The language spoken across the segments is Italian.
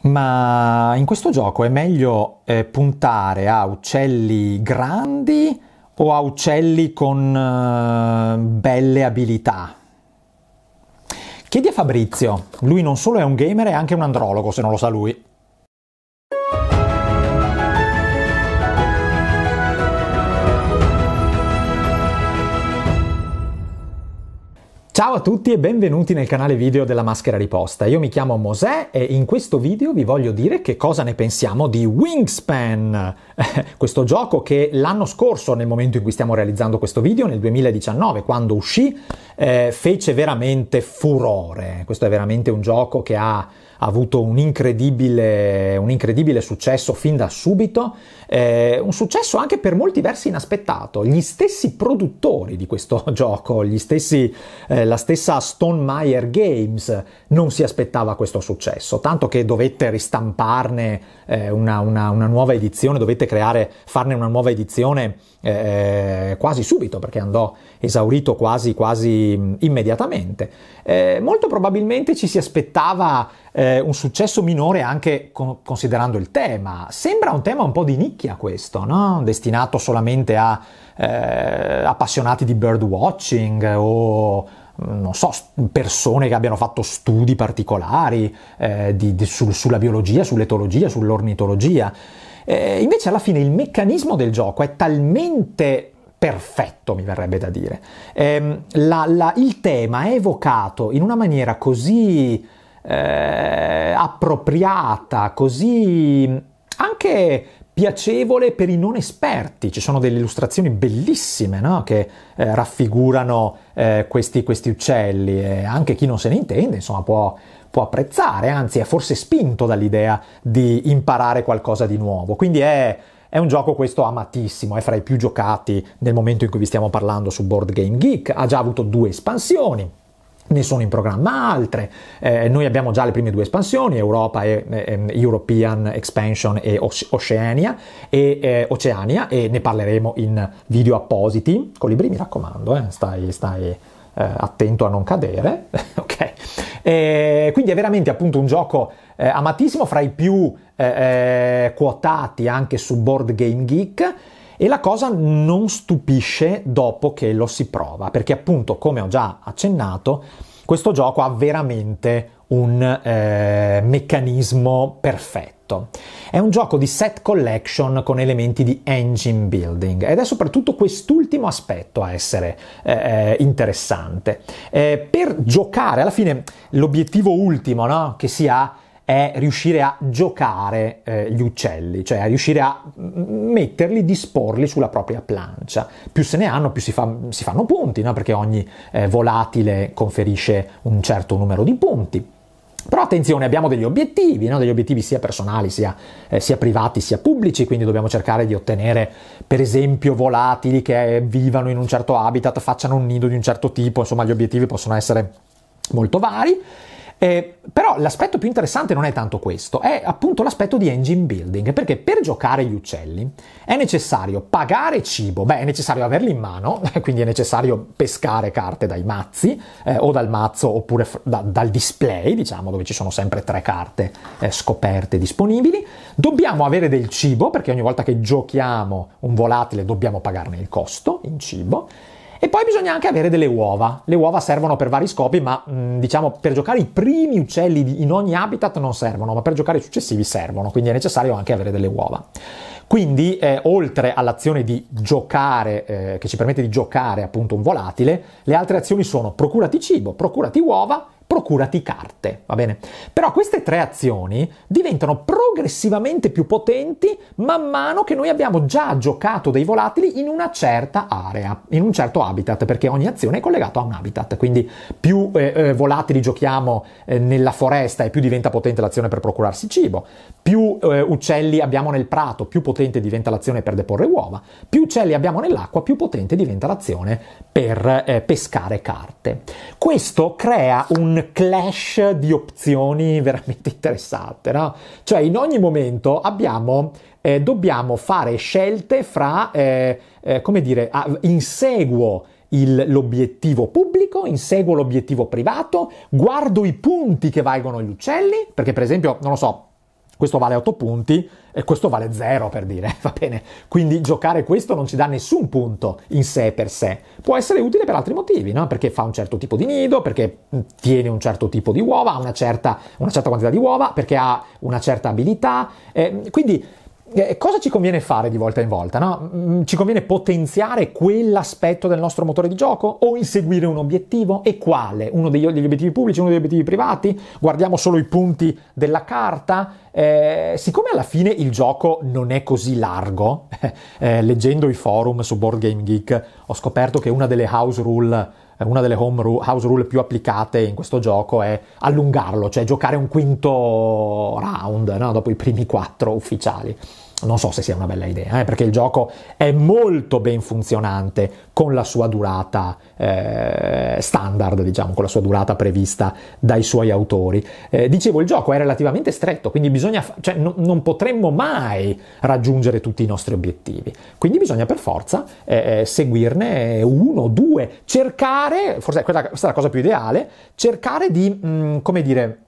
Ma in questo gioco è meglio eh, puntare a uccelli grandi o a uccelli con eh, belle abilità? Chiedi a Fabrizio, lui non solo è un gamer, è anche un andrologo, se non lo sa lui. Ciao a tutti e benvenuti nel canale video della Maschera Riposta. Io mi chiamo Mosè e in questo video vi voglio dire che cosa ne pensiamo di Wingspan, questo gioco che l'anno scorso, nel momento in cui stiamo realizzando questo video, nel 2019, quando uscì, eh, fece veramente furore. Questo è veramente un gioco che ha ha avuto un incredibile, un incredibile successo fin da subito, eh, un successo anche per molti versi inaspettato. Gli stessi produttori di questo gioco, stessi, eh, la stessa Stone Meyer Games non si aspettava questo successo, tanto che dovette ristamparne eh, una, una, una nuova edizione, dovette creare, farne una nuova edizione eh, quasi subito perché andò esaurito quasi, quasi immediatamente. Eh, molto probabilmente ci si aspettava eh, un successo minore anche con, considerando il tema. Sembra un tema un po' di nicchia questo, no? destinato solamente a eh, appassionati di birdwatching o non so, persone che abbiano fatto studi particolari eh, di, di, sul, sulla biologia, sull'etologia, sull'ornitologia. Eh, invece alla fine il meccanismo del gioco è talmente perfetto, mi verrebbe da dire. Eh, la, la, il tema è evocato in una maniera così eh, appropriata, così mm, anche piacevole per i non esperti. Ci sono delle illustrazioni bellissime no? che eh, raffigurano eh, questi, questi, uccelli e eh, anche chi non se ne intende, insomma, può può apprezzare, anzi è forse spinto dall'idea di imparare qualcosa di nuovo. Quindi è, è un gioco questo amatissimo, è fra i più giocati nel momento in cui vi stiamo parlando su Board Game Geek, ha già avuto due espansioni, ne sono in programma altre. Eh, noi abbiamo già le prime due espansioni, Europa e, e European Expansion e Oceania e, e Oceania e ne parleremo in video appositi. Colibri, mi raccomando, eh, stai, stai eh, attento a non cadere, ok? E quindi è veramente appunto un gioco eh, amatissimo fra i più eh, quotati anche su Board Game Geek. E la cosa non stupisce dopo che lo si prova, perché appunto, come ho già accennato, questo gioco ha veramente un eh, meccanismo perfetto fatto. È un gioco di set collection con elementi di engine building ed è soprattutto quest'ultimo aspetto a essere eh, eh, interessante. Eh, per giocare, alla fine l'obiettivo ultimo no, che si ha è riuscire a giocare eh, gli uccelli, cioè a riuscire a metterli, disporli sulla propria plancia. Più se ne hanno, più si, fa, si fanno punti, no? perché ogni eh, volatile conferisce un certo numero di punti. Però attenzione, abbiamo degli obiettivi, no? degli obiettivi sia personali, sia, eh, sia, privati, sia pubblici, quindi dobbiamo cercare di ottenere, per esempio, volatili che eh, vivano in un certo habitat, facciano un nido di un certo tipo, insomma gli obiettivi possono essere molto vari eh, però l'aspetto più interessante non è tanto questo, è appunto l'aspetto di engine building, perché per giocare gli uccelli è necessario pagare cibo, beh è necessario averli in mano, quindi è necessario pescare carte dai mazzi eh, o dal mazzo oppure f- da, dal display, diciamo, dove ci sono sempre tre carte eh, scoperte disponibili. Dobbiamo avere del cibo, perché ogni volta che giochiamo un volatile dobbiamo pagarne il costo in cibo e poi bisogna anche avere delle uova. Le uova servono per vari scopi, ma mm, diciamo per giocare i primi uccelli in ogni habitat non servono, ma per giocare i successivi servono, quindi è necessario anche avere delle uova. Quindi, eh, oltre all'azione di giocare, eh, che ci permette di giocare appunto un volatile, le altre azioni sono procurati cibo, procurati uova procurati carte, va bene? Però queste tre azioni diventano progressivamente più potenti man mano che noi abbiamo già giocato dei volatili in una certa area, in un certo habitat, perché ogni azione è collegata a un habitat, quindi più eh, eh volatili giochiamo eh, nella foresta e più diventa potente l'azione per procurarsi cibo, più eh, uccelli abbiamo nel prato, più potente diventa l'azione per deporre uova, più uccelli abbiamo nell'acqua, più potente diventa l'azione per eh, pescare carte. Questo crea un clash di opzioni veramente interessate, no? Cioè in ogni momento abbiamo, eh, dobbiamo fare scelte fra, eh, eh, come dire, ah, inseguo il, l'obiettivo pubblico, inseguo l'obiettivo privato, guardo i punti che valgono gli uccelli, perché per esempio, non lo so, questo vale 8 punti e questo vale 0 per dire, va bene? Quindi giocare questo non ci dà nessun punto in sé per sé. Può essere utile per altri motivi, no? Perché fa un certo tipo di nido, perché tiene un certo tipo di uova, ha una certa, una certa quantità di uova, perché ha una certa abilità. Eh, quindi eh, cosa ci conviene fare di volta in volta? No? Mm, ci conviene potenziare quell'aspetto del nostro motore di gioco o inseguire un obiettivo? E quale? Uno degli, obiettivi pubblici, uno degli obiettivi privati? Guardiamo solo i punti della carta? Eh, siccome alla fine il gioco non è così largo, eh, leggendo i forum su Board Game Geek ho scoperto che una delle house rule eh, una delle home rule, house rule più applicate in questo gioco è allungarlo, cioè giocare un quinto round no? dopo i primi quattro ufficiali non so se sia una bella idea, eh, perché il gioco è molto ben funzionante con la sua durata eh, standard, diciamo, con la sua durata prevista dai suoi autori. Eh, dicevo, il gioco è relativamente stretto, quindi bisogna, cioè, no, non potremmo mai raggiungere tutti i nostri obiettivi. Quindi bisogna per forza eh, eh, seguirne uno, due, cercare, forse questa, è la cosa più ideale, cercare di, mh, mm, come dire,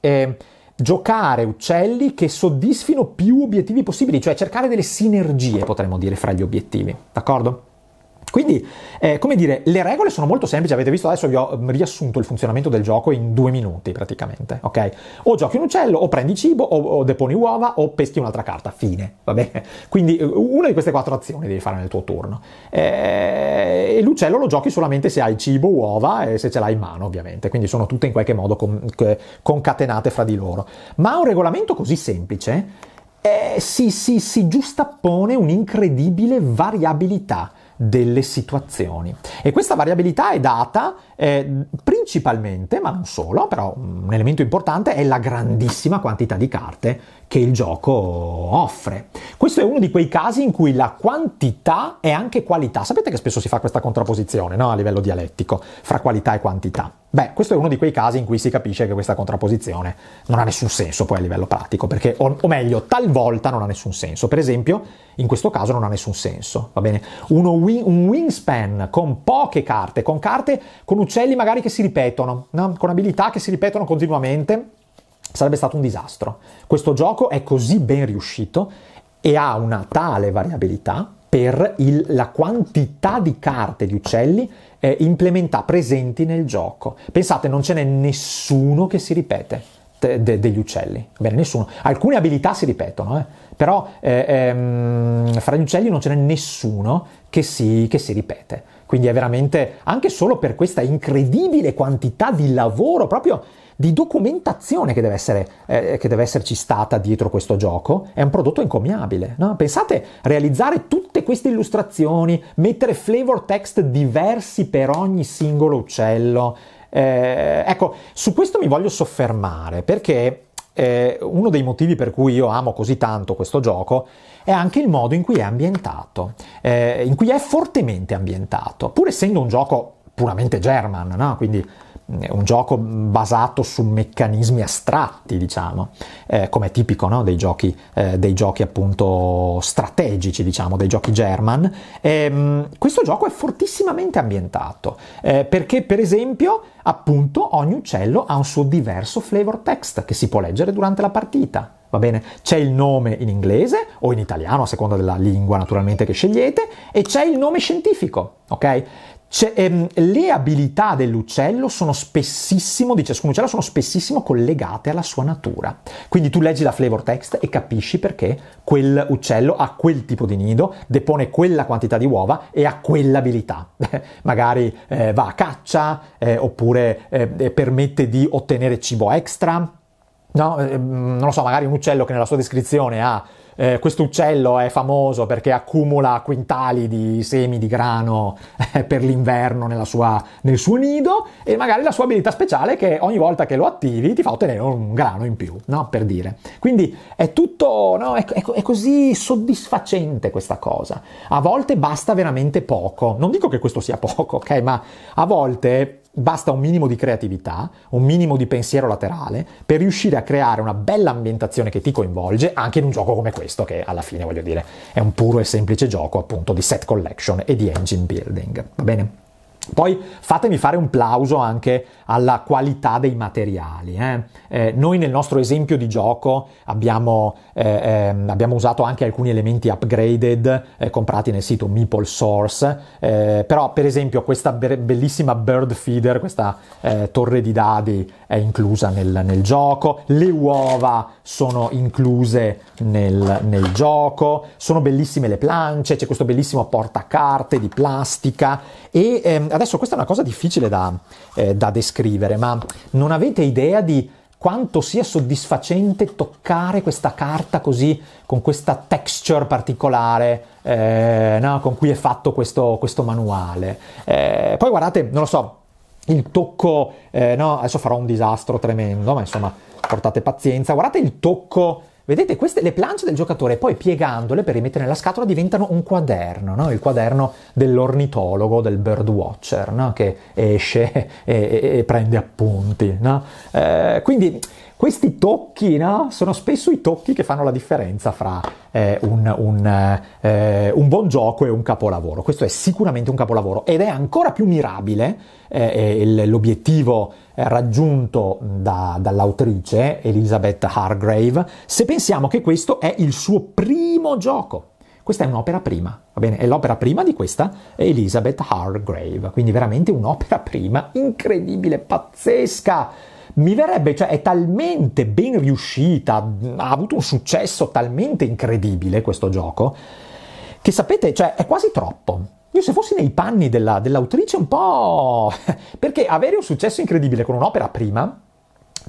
eh, giocare uccelli che soddisfino più obiettivi possibili, cioè cercare delle sinergie, potremmo dire, fra gli obiettivi, d'accordo? Quindi, eh, come dire, le regole sono molto semplici, avete visto adesso vi ho mm, riassunto il funzionamento del gioco in due minuti praticamente, ok? O giochi un uccello, o prendi cibo, o, o deponi uova, o peschi un'altra carta, fine, va bene? Quindi eh, una di queste quattro azioni devi fare nel tuo turno. Eh, e l'uccello lo giochi solamente se hai cibo, uova e se ce l'hai in mano ovviamente, quindi sono tutte in qualche modo con, concatenate fra di loro. Ma un regolamento così semplice eh, si, si, si giustappone un'incredibile variabilità delle situazioni. E questa variabilità è data eh, principalmente, ma non solo, però un elemento importante è la grandissima quantità di carte che il gioco offre. Questo è uno di quei casi in cui la quantità è anche qualità. Sapete che spesso si fa questa contrapposizione no? a livello dialettico fra qualità e quantità. Beh, questo è uno di quei casi in cui si capisce che questa contrapposizione non ha nessun senso poi a livello pratico, perché, o, o meglio, talvolta non ha nessun senso. Per esempio, in questo caso non ha nessun senso, va bene? Uno win- un wingspan con poche carte, con carte con uccelli magari che si ripetono, no? con abilità che si ripetono continuamente, sarebbe stato un disastro. Questo gioco è così ben riuscito e ha una tale variabilità per il, la quantità di carte di uccelli eh, implementa, presenti nel gioco. Pensate, non ce n'è nessuno che si ripete de, de, degli uccelli, bene, nessuno. Alcune abilità si ripetono, eh però eh, ehm, fra gli uccelli non ce n'è nessuno che si, che si ripete. Quindi è veramente, anche solo per questa incredibile quantità di lavoro, proprio di documentazione che deve, essere, eh, che deve, esserci stata dietro questo gioco è un prodotto incommiabile. No? Pensate realizzare tutte queste illustrazioni, mettere flavor text diversi per ogni singolo uccello. Eh, ecco, su questo mi voglio soffermare perché eh, uno dei motivi per cui io amo così tanto questo gioco è anche il modo in cui è ambientato, eh, in cui è fortemente ambientato, pur essendo un gioco puramente German, no? quindi un gioco basato su meccanismi astratti, diciamo, eh, come è tipico no? dei, giochi, eh, dei giochi appunto strategici, diciamo, dei giochi German. E, ehm, questo gioco è fortissimamente ambientato, eh, perché per esempio appunto ogni uccello ha un suo diverso flavor text che si può leggere durante la partita va bene? C'è il nome in inglese o in italiano, a seconda della lingua naturalmente che scegliete, e c'è il nome scientifico, ok? ehm, le abilità dell'uccello sono spessissimo, di ciascun uccello, sono spessissimo collegate alla sua natura. Quindi tu leggi la flavor text e capisci perché quel uccello ha quel tipo di nido, depone quella quantità di uova e ha quell'abilità. Magari eh, va a caccia, eh, oppure eh, eh permette di ottenere cibo extra, No, ehm, non lo so, magari un uccello che nella sua descrizione ha eh, questo uccello è famoso perché accumula quintali di semi di grano eh, per l'inverno sua, nel suo nido e magari la sua abilità speciale è che ogni volta che lo attivi ti fa ottenere un grano in più, no? per dire. Quindi è tutto, no? è, è, è così soddisfacente questa cosa. A volte basta veramente poco. Non dico che questo sia poco, ok? Ma a volte Basta un minimo di creatività, un minimo di pensiero laterale per riuscire a creare una bella ambientazione che ti coinvolge anche in un gioco come questo, che alla fine voglio dire è un puro e semplice gioco appunto di set collection e di engine building. Va bene? Poi fatemi fare un plauso anche alla qualità dei materiali. Eh? Eh, noi nel nostro esempio di gioco abbiamo, eh, ehm, abbiamo usato anche alcuni elementi upgraded eh, comprati nel sito Meeple Source, eh, però per esempio questa be- bellissima bird feeder, questa eh, torre di dadi è inclusa nel, nel, gioco, le uova sono incluse nel, nel gioco, sono bellissime le planche, c'è questo bellissimo portacarte di plastica e ehm, Adesso questa è una cosa difficile da, eh, da descrivere, ma non avete idea di quanto sia soddisfacente toccare questa carta così, con questa texture particolare eh, no, con cui è fatto questo, questo manuale. Eh, poi guardate, non lo so, il tocco, eh, no, adesso farò un disastro tremendo, ma insomma portate pazienza, guardate il tocco Vedete, queste le plance del giocatore, poi piegandole per rimettere nella scatola diventano un quaderno, no? il quaderno dell'ornitologo, del birdwatcher, no? che esce e, e, e prende appunti. No? Eh, quindi questi tocchi no, sono spesso i tocchi che fanno la differenza fra eh, un, un, eh, un, buon gioco e un capolavoro. Questo è sicuramente un capolavoro ed è ancora più mirabile eh, l'obiettivo raggiunto da, dall'autrice Elizabeth Hargrave se pensiamo che questo è il suo primo gioco. Questa è un'opera prima, va bene? È l'opera prima di questa Elizabeth Hargrave, quindi veramente un'opera prima incredibile, pazzesca mi verrebbe, cioè è talmente ben riuscita, ha avuto un successo talmente incredibile questo gioco, che sapete, cioè è quasi troppo. Io se fossi nei panni della, dell'autrice un po'... perché avere un successo incredibile con un'opera prima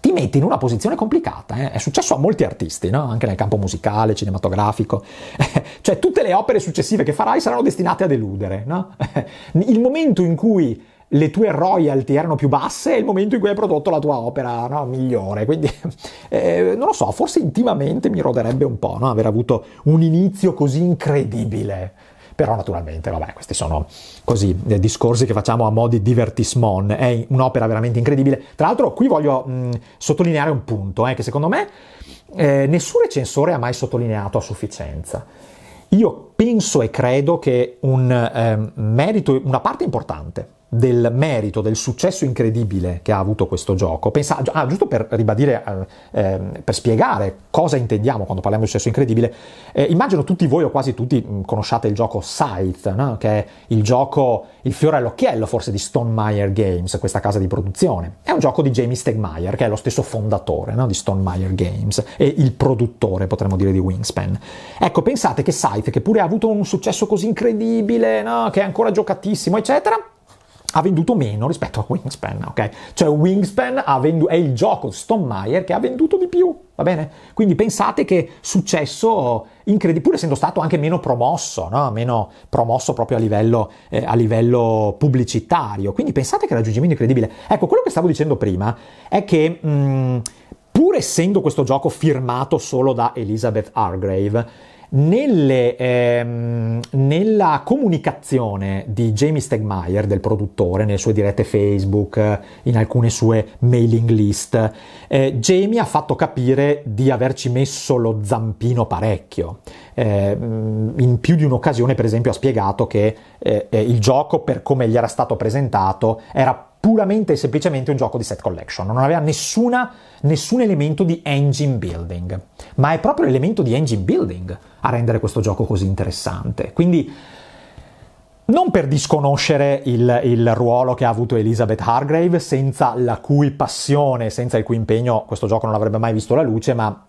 ti mette in una posizione complicata. Eh? È successo a molti artisti, no? anche nel campo musicale, cinematografico. cioè tutte le opere successive che farai saranno destinate a deludere. No? Il momento in cui le tue royalty erano più basse e il momento in cui hai prodotto la tua opera no, migliore. Quindi, eh, non lo so, forse intimamente mi roderebbe un po' no? aver avuto un inizio così incredibile. Però naturalmente, vabbè, questi sono così eh, discorsi che facciamo a modi divertismon. È un'opera veramente incredibile. Tra l'altro, qui voglio mh, mm, sottolineare un punto eh, che secondo me eh, nessun recensore ha mai sottolineato a sufficienza. Io penso e credo che un ehm, merito, una parte importante del merito, del successo incredibile che ha avuto questo gioco. Pensa, ah, giusto per ribadire, eh, ehm, per spiegare cosa intendiamo quando parliamo di successo incredibile, eh, immagino tutti voi o quasi tutti conosciate il gioco Scythe, no? che è il gioco, il fiore all'occhiello forse di Stone Games, questa casa di produzione. È un gioco di Jamie Stegmaier, che è lo stesso fondatore no? di Stone Games e il produttore, potremmo dire, di Wingspan. Ecco, pensate che Scythe, che pure ha avuto un successo così incredibile, no? che è ancora giocatissimo, eccetera, ha venduto meno rispetto a Wingspan, ok? Cioè Wingspan vendu- è il gioco Stone che ha venduto di più, va bene? Quindi pensate che successo incredibile, pur essendo stato anche meno promosso, no? meno promosso proprio a livello, eh, a livello, pubblicitario. Quindi pensate che raggiungimento incredibile. Ecco, quello che stavo dicendo prima è che... Mh, mm, pur essendo questo gioco firmato solo da Elizabeth Hargrave, nelle, ehm, nella comunicazione di Jamie Stegmaier, del produttore, nelle sue dirette Facebook, in alcune sue mailing list, eh, Jamie ha fatto capire di averci messo lo zampino parecchio. Eh, mm, in più di un'occasione, per esempio, ha spiegato che eh, eh il gioco, per come gli era stato presentato, era puramente e semplicemente un gioco di set collection, non aveva nessuna, nessun elemento di engine building, ma è proprio l'elemento di engine building a rendere questo gioco così interessante. Quindi non per disconoscere il, il ruolo che ha avuto Elizabeth Hargrave, senza la cui passione, senza il cui impegno questo gioco non avrebbe mai visto la luce, ma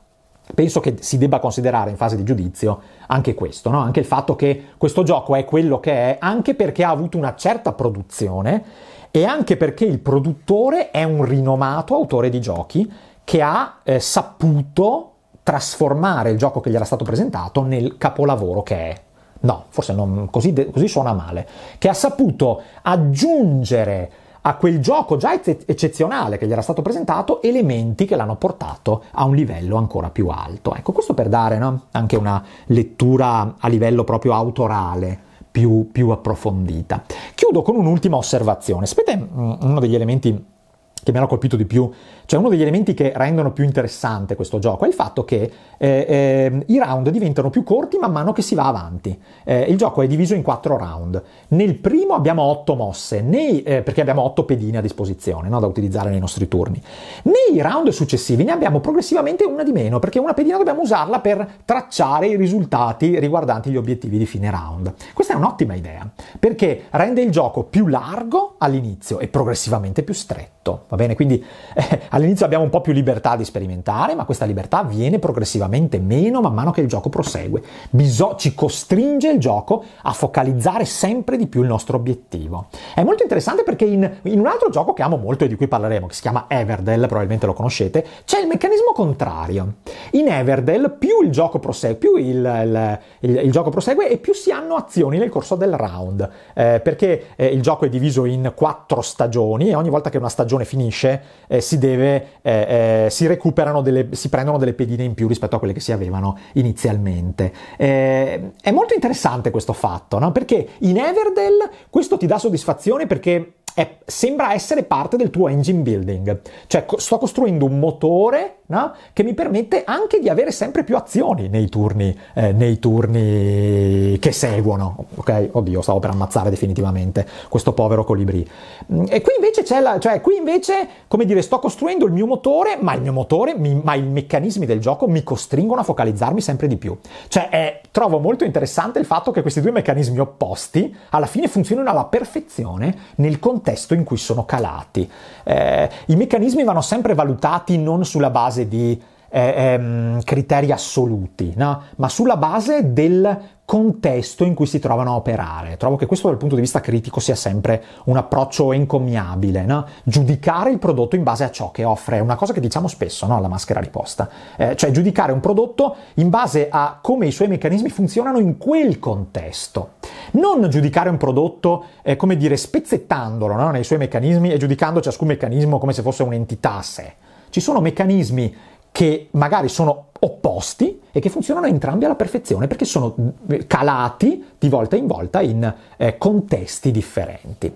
penso che si debba considerare in fase di giudizio anche questo, no? anche il fatto che questo gioco è quello che è, anche perché ha avuto una certa produzione e anche perché il produttore è un rinomato autore di giochi che ha eh, saputo trasformare il gioco che gli era stato presentato nel capolavoro che è. No, forse non, così, così suona male. Che ha saputo aggiungere a quel gioco già eccezionale che gli era stato presentato elementi che l'hanno portato a un livello ancora più alto. Ecco, questo per dare no? anche una lettura a livello proprio autorale. Più, più approfondita. Chiudo con un'ultima osservazione. Sapete, mm, uno degli elementi che mi hanno colpito di più cioè uno degli elementi che rendono più interessante questo gioco è il fatto che eh, eh, i round diventano più corti man mano che si va avanti. Eh, il gioco è diviso in quattro round. Nel primo abbiamo otto mosse, nei, eh, perché abbiamo otto pedine a disposizione no, da utilizzare nei nostri turni. Nei round successivi ne abbiamo progressivamente una di meno, perché una pedina dobbiamo usarla per tracciare i risultati riguardanti gli obiettivi di fine round. Questa è un'ottima idea, perché rende il gioco più largo all'inizio e progressivamente più stretto. Va bene? Quindi eh, All'inizio abbiamo un po' più libertà di sperimentare, ma questa libertà viene progressivamente meno man mano che il gioco prosegue. Bisog- ci costringe il gioco a focalizzare sempre di più il nostro obiettivo. È molto interessante perché in, in un altro gioco che amo molto e di cui parleremo, che si chiama Everdell, probabilmente lo conoscete, c'è il meccanismo contrario. In Everdell più il gioco prosegue, più il, il, il, il gioco prosegue e più si hanno azioni nel corso del round, eh, perché eh, il gioco è diviso in quattro stagioni e ogni volta che una stagione finisce eh, si deve fine eh, eh, si recuperano, delle, si prendono delle pedine in più rispetto a quelle che si avevano inizialmente. Eh, è molto interessante questo fatto, no? perché in Everdell questo ti dà soddisfazione perché è, sembra essere parte del tuo engine building. Cioè co- sto costruendo un motore no? che mi permette anche di avere sempre più azioni nei turni, eh, nei turni che seguono. Ok? Oddio, stavo per ammazzare definitivamente questo povero colibrì. Mm, e qui invece c'è la, cioè qui invece, come dire, sto costruendo il mio motore, ma il mio motore, mi, ma i meccanismi del gioco mi costringono a focalizzarmi sempre di più. Cioè è, trovo molto interessante il fatto che questi due meccanismi opposti alla fine funzionino alla perfezione nel contesto contesto in cui sono calati. Eh, I meccanismi vanno sempre valutati non sulla base di eh, ehm, criteri assoluti, no? ma sulla base del contesto in cui si trovano a operare. Trovo che questo dal punto di vista critico sia sempre un approccio encomiabile, no? giudicare il prodotto in base a ciò che offre, è una cosa che diciamo spesso no? alla maschera riposta, eh, cioè giudicare un prodotto in base a come i suoi meccanismi funzionano in quel contesto non giudicare un prodotto, eh, come dire, spezzettandolo no? nei suoi meccanismi e giudicando ciascun meccanismo come se fosse un'entità a sé. Ci sono meccanismi che magari sono opposti e che funzionano entrambi alla perfezione perché sono mm, calati di volta in volta in eh, contesti differenti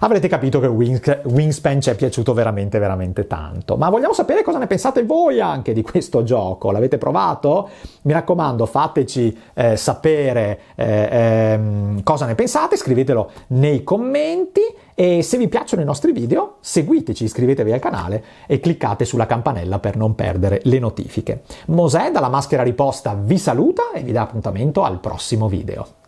avrete capito che Wingspan ci è piaciuto veramente veramente tanto. Ma vogliamo sapere cosa ne pensate voi anche di questo gioco, l'avete provato? Mi raccomando fateci eh, sapere eh, ehm, cosa ne pensate, scrivetelo nei commenti e se vi piacciono i nostri video seguiteci, iscrivetevi al canale e cliccate sulla campanella per non perdere le notifiche. Mosè dalla maschera riposta vi saluta e vi dà appuntamento al prossimo video.